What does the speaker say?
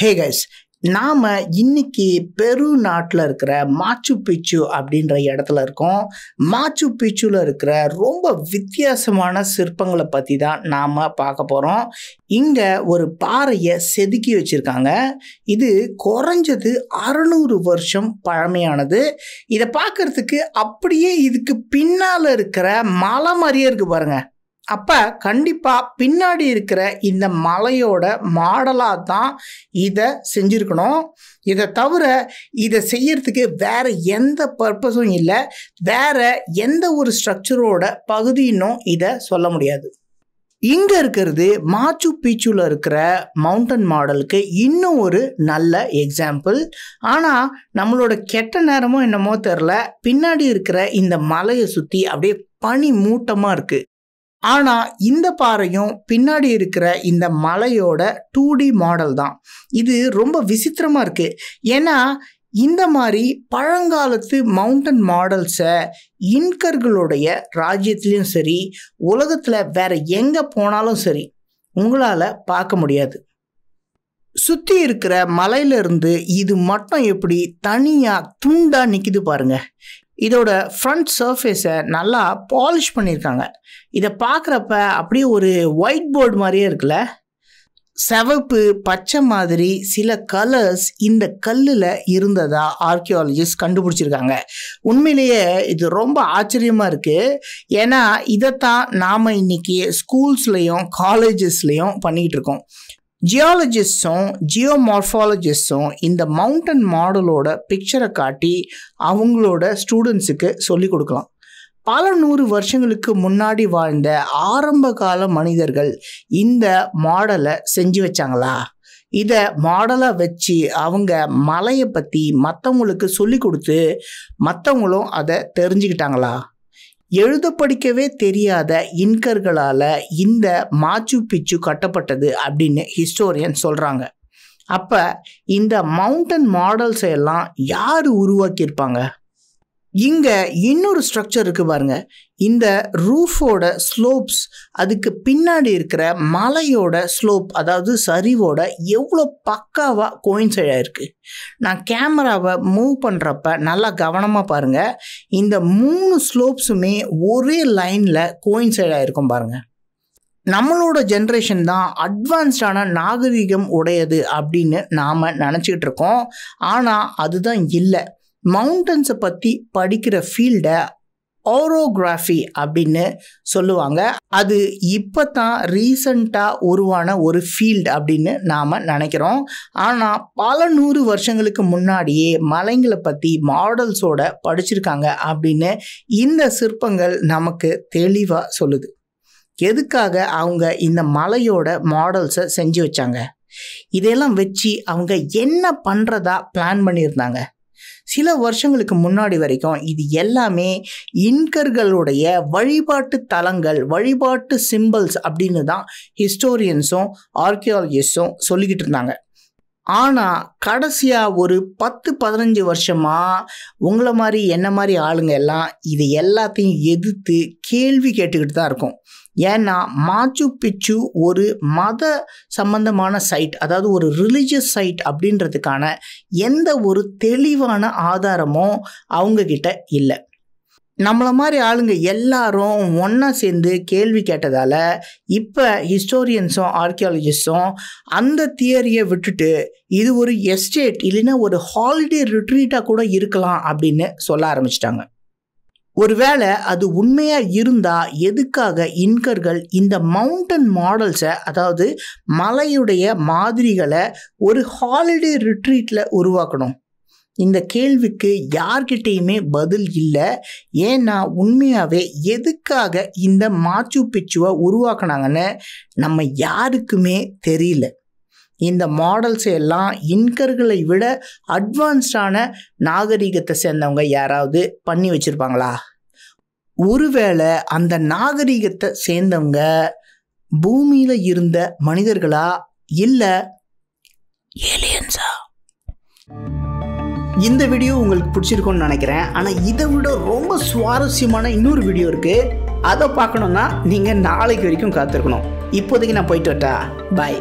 hey guys நாம் இன்னைக்கு பெரு நாட்டில் இருக்கிற மாச்சு பிச்சு அப்படின்ற இடத்துல இருக்கோம் மாச்சு பிச்சுவில் இருக்கிற ரொம்ப வித்தியாசமான சிற்பங்களை பற்றி தான் நாம் பார்க்க போகிறோம் இங்கே ஒரு பாறையை செதுக்கி வச்சுருக்காங்க இது குறைஞ்சது அறுநூறு வருஷம் பழமையானது இதை பார்க்குறதுக்கு அப்படியே இதுக்கு பின்னால் இருக்கிற மலை மாதிரியே இருக்குது பாருங்கள் அப்போ கண்டிப்பாக பின்னாடி இருக்கிற இந்த மலையோட மாடலாக தான் இதை செஞ்சுருக்கணும் இதை தவிர இதை செய்யறதுக்கு வேறு எந்த பர்பஸும் இல்லை வேறு எந்த ஒரு ஸ்ட்ரக்சரோட பகுதியினும் இதை சொல்ல முடியாது இங்கே இருக்கிறது மாச்சு பீச்சுவில் இருக்கிற மவுண்டன் மாடலுக்கு இன்னும் ஒரு நல்ல எக்ஸாம்பிள் ஆனால் நம்மளோட கெட்ட நேரமோ என்னமோ தெரில பின்னாடி இருக்கிற இந்த மலையை சுற்றி அப்படியே பனி மூட்டமாக இருக்குது ஆனால் இந்த பாறையும் பின்னாடி இருக்கிற இந்த மலையோட டூ டி மாடல் தான் இது ரொம்ப விசித்திரமாக இருக்குது ஏன்னா இந்த மாதிரி பழங்காலத்து மவுண்டன் மாடல்ஸை இன்கர்களுடைய ராஜ்யத்துலேயும் சரி உலகத்தில் வேற எங்கே போனாலும் சரி உங்களால் பார்க்க முடியாது சுற்றி இருக்கிற மலையிலிருந்து இது மட்டும் எப்படி தனியாக துண்டாக நிற்கிது பாருங்க இதோட ஃப்ரண்ட் சர்ஃபேஸை நல்லா பாலிஷ் பண்ணியிருக்காங்க இதை பார்க்குறப்ப அப்படியே ஒரு ஒயிட் போர்டு மாதிரியே இருக்குல்ல செவப்பு பச்சை மாதிரி சில கலர்ஸ் இந்த கல்லில் இருந்ததா ஆர்கியாலஜிஸ்ட் கண்டுபிடிச்சிருக்காங்க உண்மையிலேயே இது ரொம்ப ஆச்சரியமாக இருக்குது ஏன்னா இதைத்தான் நாம் இன்றைக்கி ஸ்கூல்ஸ்லேயும் காலேஜஸ்லேயும் பண்ணிகிட்டு இருக்கோம் ஜியாலஜிஸ்ட்ஸும் ஜியோமார்ஃபாலஜிஸ்ட்ஸும் இந்த மவுண்டன் மாடலோட பிக்சரை காட்டி அவங்களோட ஸ்டூடெண்ட்ஸுக்கு சொல்லிக் கொடுக்கலாம் பல நூறு வருஷங்களுக்கு முன்னாடி வாழ்ந்த ஆரம்ப கால மனிதர்கள் இந்த மாடலை செஞ்சு வச்சாங்களா இதை மாடலாக வச்சு அவங்க மலையை பற்றி மற்றவங்களுக்கு சொல்லி கொடுத்து மற்றவங்களும் அதை தெரிஞ்சுக்கிட்டாங்களா எழுத படிக்கவே தெரியாத இன்கர்களால் இந்த மாச்சு பிச்சு கட்டப்பட்டது அப்படின்னு ஹிஸ்டோரியன் சொல்கிறாங்க அப்போ இந்த மவுண்டன் மாடல்ஸை எல்லாம் யார் உருவாக்கியிருப்பாங்க இங்கே இன்னொரு ஸ்ட்ரக்சர் இருக்குது பாருங்க இந்த ரூஃபோட ஸ்லோப்ஸ் அதுக்கு பின்னாடி இருக்கிற மலையோட ஸ்லோப் அதாவது சரிவோட எவ்வளோ பக்காவாக கோயின்சைட் இருக்குது நான் கேமராவை மூவ் பண்ணுறப்ப நல்லா கவனமாக பாருங்கள் இந்த மூணு ஸ்லோப்ஸுமே ஒரே லைனில் கோயின்சைட் இருக்கும் பாருங்கள் நம்மளோட ஜென்ரேஷன் தான் அட்வான்ஸ்டான நாகரிகம் உடையது அப்படின்னு நாம் நினச்சிக்கிட்டு இருக்கோம் ஆனால் அதுதான் இல்லை மவுண்டன்ஸை பற்றி படிக்கிற ஃபீல்டை ஆரோகிராஃபி அப்படின்னு சொல்லுவாங்க அது இப்போ தான் ரீசண்டாக உருவான ஒரு ஃபீல்டு அப்படின்னு நாம் நினைக்கிறோம் ஆனால் பல நூறு வருஷங்களுக்கு முன்னாடியே மலைங்களை பற்றி மாடல்ஸோட படிச்சிருக்காங்க அப்படின்னு இந்த சிற்பங்கள் நமக்கு தெளிவாக சொல்லுது எதுக்காக அவங்க இந்த மலையோட மாடல்ஸை செஞ்சு வச்சாங்க இதெல்லாம் வச்சு அவங்க என்ன பண்ணுறதா பிளான் பண்ணியிருந்தாங்க சில வருஷங்களுக்கு முன்னாடி வரைக்கும் இது எல்லாமே இன்கர்களுடைய வழிபாட்டு தலங்கள் வழிபாட்டு சிம்பிள்ஸ் அப்படின்னு தான் ஹிஸ்டோரியன்ஸும் ஆர்கியாலஜிஸ்டும் சொல்லிக்கிட்டு இருந்தாங்க ஆனால் கடைசியாக ஒரு பத்து பதினஞ்சு வருஷமாக உங்களை மாதிரி என்ன மாதிரி ஆளுங்க எல்லாம் இது எல்லாத்தையும் எதிர்த்து கேள்வி கேட்டுக்கிட்டு தான் இருக்கும் ஏன்னா மாச்சு பிச்சு ஒரு மத சம்பந்தமான சைட் அதாவது ஒரு ரிலீஜியஸ் சைட் அப்படின்றதுக்கான எந்த ஒரு தெளிவான ஆதாரமும் அவங்கக்கிட்ட இல்லை நம்மளை மாதிரி ஆளுங்க எல்லாரும் ஒன்றா சேர்ந்து கேள்வி கேட்டதால் இப்போ ஹிஸ்டோரியன்ஸும் ஆர்கியாலஜிஸ்டும் அந்த தியரியை விட்டுட்டு இது ஒரு எஸ்டேட் இல்லைன்னா ஒரு ஹாலிடே ரிட்ரீட்டாக கூட இருக்கலாம் அப்படின்னு சொல்ல ஆரம்பிச்சிட்டாங்க ஒருவேளை அது உண்மையாக இருந்தால் எதுக்காக இன்கர்கள் இந்த மவுண்டன் மாடல்ஸை அதாவது மலையுடைய மாதிரிகளை ஒரு ஹாலிடே ரிட்ரீட்டில் உருவாக்கணும் இந்த கேள்விக்கு யார்கிட்டேயுமே பதில் இல்லை ஏன்னா உண்மையாகவே எதுக்காக இந்த மாச்சு பிச்சுவை உருவாக்குனாங்கன்னு நம்ம யாருக்குமே தெரியல இந்த மாடல்ஸ் எல்லாம் இன்கர்களை விட அட்வான்ஸ்டான நாகரிகத்தை சேர்ந்தவங்க யாராவது பண்ணி வச்சுருப்பாங்களா ஒருவேளை அந்த நாகரிகத்தை சேர்ந்தவங்க பூமியில் இருந்த மனிதர்களா இல்லை ஏலியன்ஸா இந்த வீடியோ உங்களுக்கு பிடிச்சிருக்கும்னு நினைக்கிறேன் ஆனால் இதை விட ரொம்ப சுவாரஸ்யமான இன்னொரு வீடியோ இருக்குது அதை பார்க்கணுன்னா நீங்கள் நாளைக்கு வரைக்கும் காத்திருக்கணும் இப்போதைக்கு நான் போயிட்டு வரட்டா பாய்